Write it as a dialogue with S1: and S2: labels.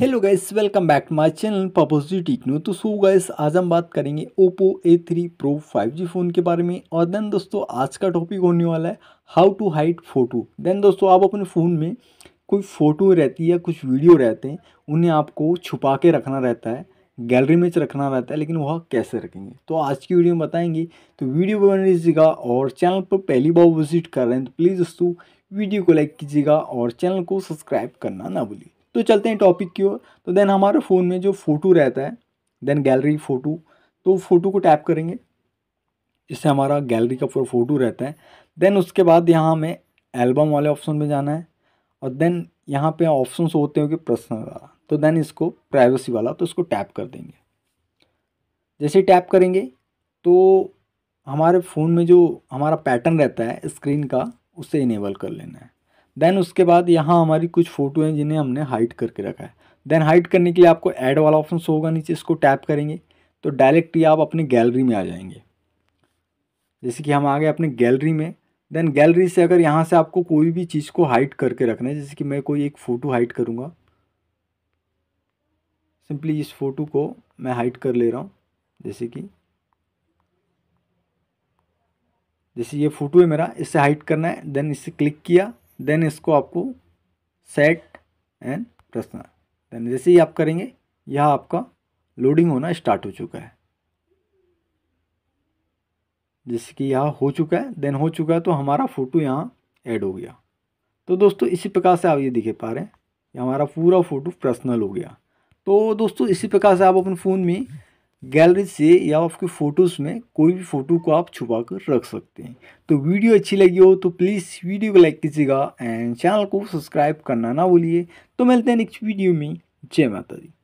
S1: hello guys welcome back to my channel पपोजी टिकनो तो सो गाइस आज हम बात करेंगे Oppo A three pro five G phone के बारे में और देन दोस्तों आज का टॉपिक होने वाला है how to hide photo then दोस्तों आप अपने फ़ोन में कोई फ़ोटो रहती है कुछ वीडियो रहते हैं उन्हें आपको छुपा के रखना रहता है गैलरी में रखना रहता है लेकिन वह कैसे रखेंगे तो आज की वीडियो में बताएंगे तो वीडियो बना लीजिएगा और चैनल पर पहली बार विजिट कर रहे हैं तो प्लीज़ दोस्तों वीडियो को लाइक कीजिएगा और चैनल को सब्सक्राइब करना ना भूलिए तो चलते हैं टॉपिक की ओर तो देन हमारे फ़ोन में जो फ़ोटो रहता है देन गैलरी फ़ोटो तो फ़ोटो को टैप करेंगे इससे हमारा गैलरी का पूरा फ़ोटो रहता है देन उसके बाद यहाँ हमें एल्बम वाले ऑप्शन में जाना है और देन यहाँ पे ऑप्शन होते हैं कि पर्सनल वाला तो देन इसको प्राइवेसी वाला तो इसको टैप कर देंगे जैसे टैप करेंगे तो हमारे फ़ोन में जो हमारा पैटर्न रहता है स्क्रीन का उसे इनेबल कर लेना है देन उसके बाद यहाँ हमारी कुछ फ़ोटो हैं जिन्हें हमने हाइड करके रखा है देन हाइड करने के लिए आपको ऐड वाला ऑप्शन शो होगा नीचे इसको टैप करेंगे तो डायरेक्ट ही आप अपने गैलरी में आ जाएंगे जैसे कि हम आ गए अपने गैलरी में देन गैलरी से अगर यहाँ से आपको कोई भी चीज़ को हाइड करके रखना है जैसे कि मैं कोई एक फ़ोटो हाइड करूँगा सिंपली इस फ़ोटो को मैं हाइड कर ले रहा हूँ जैसे कि जैसे ये फ़ोटो है मेरा इसे हाइड करना है देन इसे क्लिक किया देन इसको आपको सेट एंड प्रश्न देन जैसे ही आप करेंगे यह आपका लोडिंग होना स्टार्ट हो चुका है जैसे कि यह हो चुका है देन हो चुका है तो हमारा फ़ोटो यहाँ ऐड हो गया तो दोस्तों इसी प्रकार से आप ये दिखे पा रहे हैं कि हमारा पूरा फ़ोटो पर्सनल हो गया तो दोस्तों इसी प्रकार से आप अपने फ़ोन में गैलरी से या आपके फ़ोटोज़ में कोई भी फ़ोटो को आप छुपा कर रख सकते हैं तो वीडियो अच्छी लगी हो तो प्लीज़ वीडियो को लाइक कीजिएगा एंड चैनल को सब्सक्राइब करना ना भूलिए तो मिलते हैं नेक्स्ट वीडियो में जय माता दी